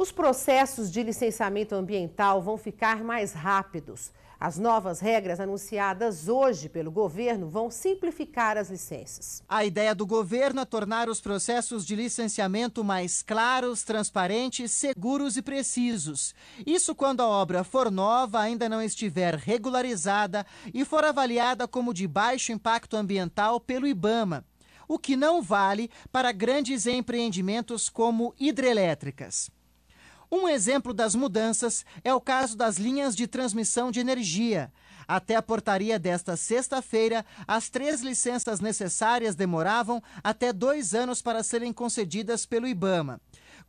Os processos de licenciamento ambiental vão ficar mais rápidos. As novas regras anunciadas hoje pelo governo vão simplificar as licenças. A ideia do governo é tornar os processos de licenciamento mais claros, transparentes, seguros e precisos. Isso quando a obra for nova, ainda não estiver regularizada e for avaliada como de baixo impacto ambiental pelo IBAMA. O que não vale para grandes empreendimentos como hidrelétricas. Um exemplo das mudanças é o caso das linhas de transmissão de energia. Até a portaria desta sexta-feira, as três licenças necessárias demoravam até dois anos para serem concedidas pelo IBAMA.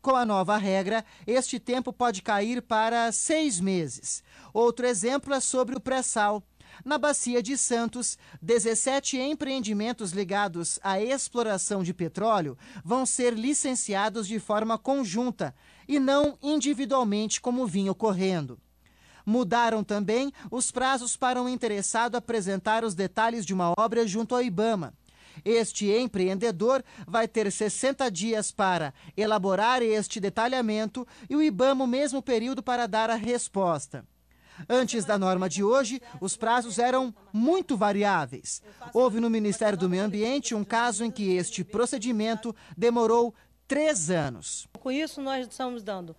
Com a nova regra, este tempo pode cair para seis meses. Outro exemplo é sobre o pré-sal. Na Bacia de Santos, 17 empreendimentos ligados à exploração de petróleo vão ser licenciados de forma conjunta e não individualmente como vinha ocorrendo. Mudaram também os prazos para um interessado apresentar os detalhes de uma obra junto ao IBAMA. Este empreendedor vai ter 60 dias para elaborar este detalhamento e o IBAMA o mesmo período para dar a resposta. Antes da norma de hoje, os prazos eram muito variáveis. Houve no Ministério do Meio Ambiente um caso em que este procedimento demorou três anos. Com isso, nós estamos dando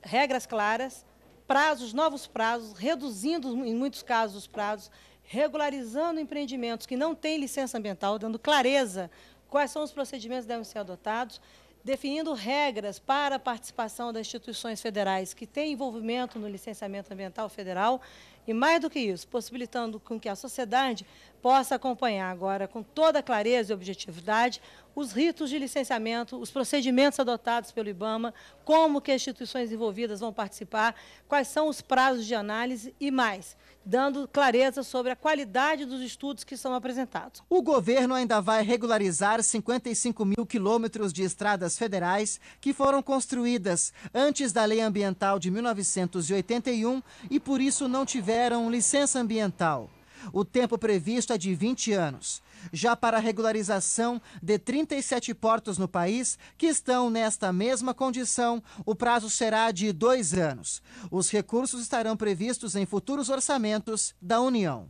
regras claras, prazos, novos prazos, reduzindo em muitos casos os prazos, regularizando empreendimentos que não têm licença ambiental, dando clareza quais são os procedimentos que devem ser adotados definindo regras para a participação das instituições federais que têm envolvimento no licenciamento ambiental federal e, mais do que isso, possibilitando com que a sociedade possa acompanhar agora com toda clareza e objetividade os ritos de licenciamento, os procedimentos adotados pelo IBAMA, como que as instituições envolvidas vão participar, quais são os prazos de análise e mais, dando clareza sobre a qualidade dos estudos que são apresentados. O governo ainda vai regularizar 55 mil quilômetros de estradas federais que foram construídas antes da Lei Ambiental de 1981 e por isso não tiveram licença ambiental. O tempo previsto é de 20 anos. Já para a regularização de 37 portos no país que estão nesta mesma condição, o prazo será de dois anos. Os recursos estarão previstos em futuros orçamentos da União.